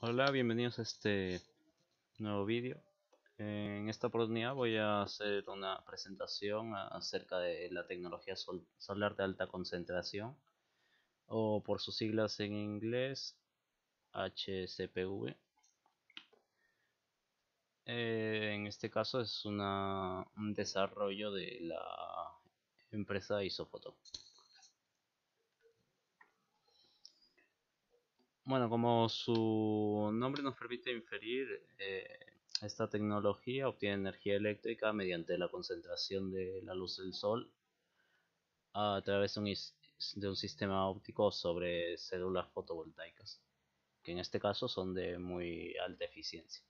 Hola, bienvenidos a este nuevo vídeo. En esta oportunidad voy a hacer una presentación acerca de la tecnología solar de alta concentración, o por sus siglas en inglés, HCPV. Eh, en este caso es un desarrollo de la empresa Isofoto. Bueno, como su nombre nos permite inferir, eh, esta tecnología obtiene energía eléctrica mediante la concentración de la luz del sol a través de un sistema óptico sobre células fotovoltaicas, que en este caso son de muy alta eficiencia.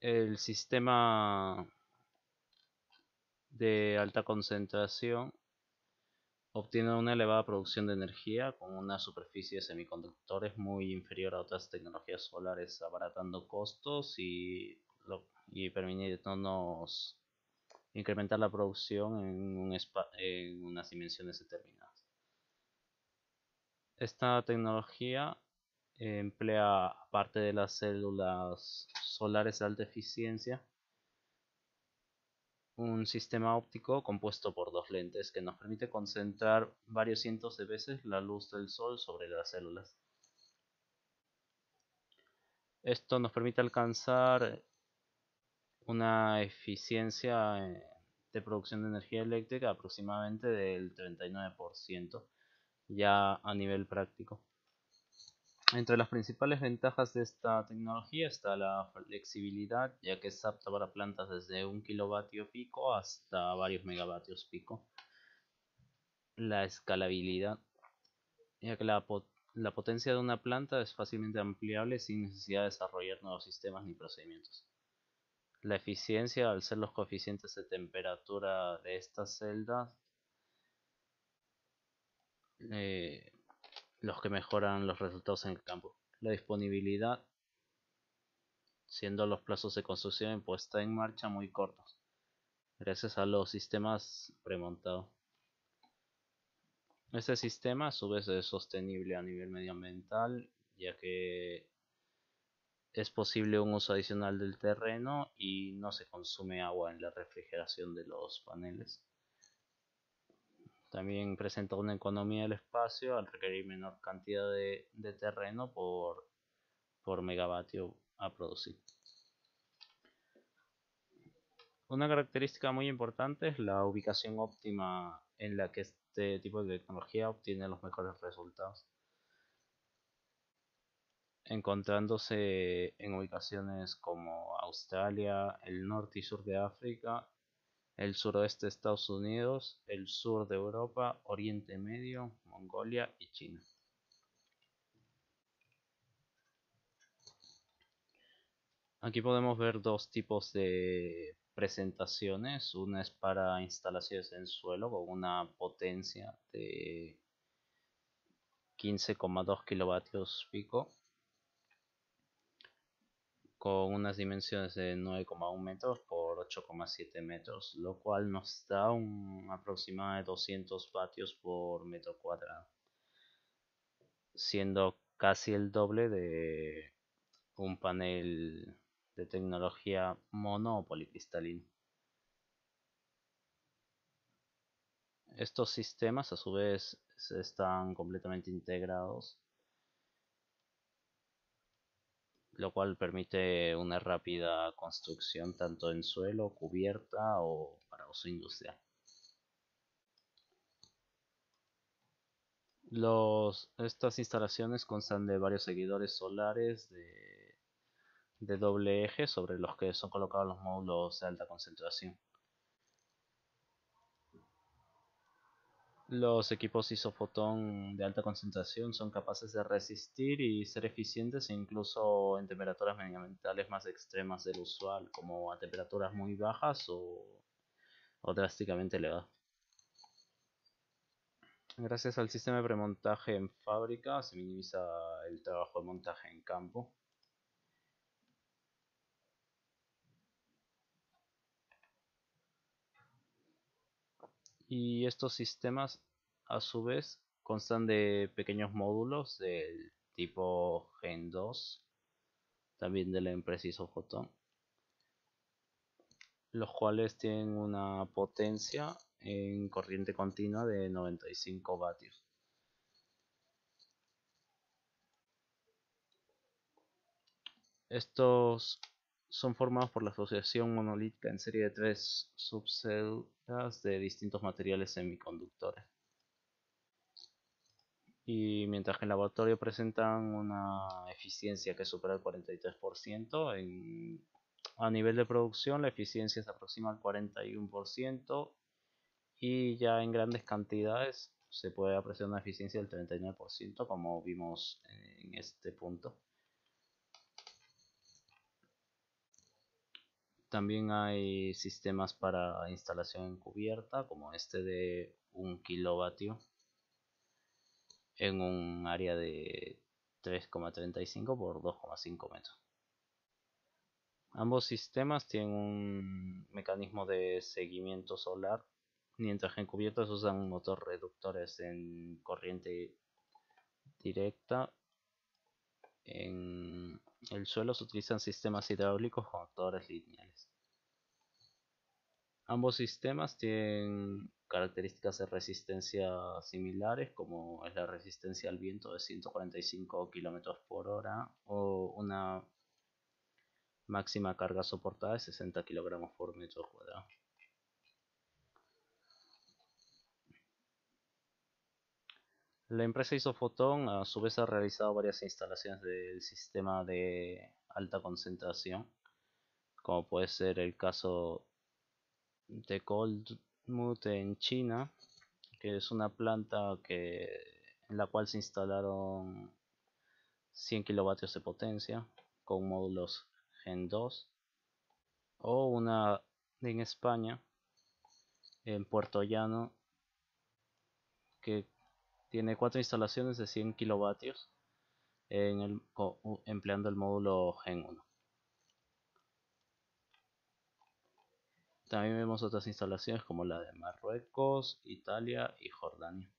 El sistema de alta concentración obtiene una elevada producción de energía con una superficie de semiconductores muy inferior a otras tecnologías solares, abaratando costos y, permitiendo permitiéndonos incrementar la producción en, unas dimensiones determinadas. Esta tecnología eh, emplea, parte de las células solares de alta eficiencia, un sistema óptico compuesto por dos lentes que nos permite concentrar varios cientos de veces la luz del sol sobre las células. Esto nos permite alcanzar una eficiencia eh, de producción de energía eléctrica aproximadamente del 39% ya a nivel práctico. Entre las principales ventajas de esta tecnología está la flexibilidad, ya que es apta para plantas desde un kilovatio pico hasta varios megavatios pico. La escalabilidad, ya que la, potencia de una planta es fácilmente ampliable sin necesidad de desarrollar nuevos sistemas ni procedimientos. La eficiencia, al ser los coeficientes de temperatura de estas celdas, eh, los que mejoran los resultados en el campo. La disponibilidad, siendo los plazos de construcción puesta en marcha muy cortos, gracias a los sistemas premontados. Este sistema a su vez es sostenible a nivel medioambiental, ya que es posible un uso adicional del terreno y no se consume agua en la refrigeración de los paneles. También presenta una economía del espacio al requerir menor cantidad de, terreno por, por megavatio a producir. Una característica muy importante es la ubicación óptima en la que este tipo de tecnología obtiene los mejores resultados, encontrándose en ubicaciones como Australia, el norte y sur de África el suroeste de Estados Unidos, el sur de Europa, Oriente Medio, Mongolia y China. Aquí podemos ver dos tipos de presentaciones. Una es para instalaciones en suelo con una potencia de 15,2 kilovatios pico con unas dimensiones de 9,1 metros por 8,7 metros, lo cual nos da un aproximado de 200 vatios por metro cuadrado, siendo casi el doble de un panel de tecnología mono o policristalino. Estos sistemas a su vez están completamente integrados lo cual permite una rápida construcción tanto en suelo, cubierta o para uso industrial. estas instalaciones constan de varios seguidores solares de doble eje sobre los que son colocados los módulos de alta concentración. Los equipos isofotón de alta concentración son capaces de resistir y ser eficientes e incluso en temperaturas medioambientales más extremas del usual, como a temperaturas muy bajas o, o drásticamente elevadas. Gracias al sistema de premontaje en fábrica se minimiza el trabajo de montaje en campo. y estos sistemas a su vez constan de pequeños módulos del tipo Gen 2, también del impreciso fotón, los cuales tienen una potencia en corriente continua de 95 vatios. Estos son formados por la asociación monolítica en serie de tres subceldas de distintos materiales semiconductores. Y mientras que en laboratorio presentan una eficiencia que supera el 43%, a nivel de producción la eficiencia se aproxima al 41% y ya en grandes cantidades se puede apreciar una eficiencia del 39% como vimos en este punto. También hay sistemas para instalación en cubierta, como este de 1 kilovatio en un área de 3,35 por 2,5 metros. Ambos sistemas tienen un mecanismo de seguimiento solar, mientras que cubiertas usan motores reductores en corriente directa en el suelo se utilizan sistemas hidráulicos con actores lineales. Ambos sistemas tienen características de resistencia similares, como es la resistencia al viento de 145 km por hora o una máxima carga soportada de 60 kg por metro cuadrado. La empresa Isofotón a su vez ha realizado varias instalaciones del sistema de alta concentración, como puede ser el caso de Coldmute en China, que es una planta en la cual se instalaron 100 kilovatios de potencia con módulos Gen 2, o una en España, en Puerto Llano, que tiene cuatro instalaciones de 100 kilovatios empleando el módulo Gen 1. También vemos otras instalaciones como la de Marruecos, Italia y Jordania.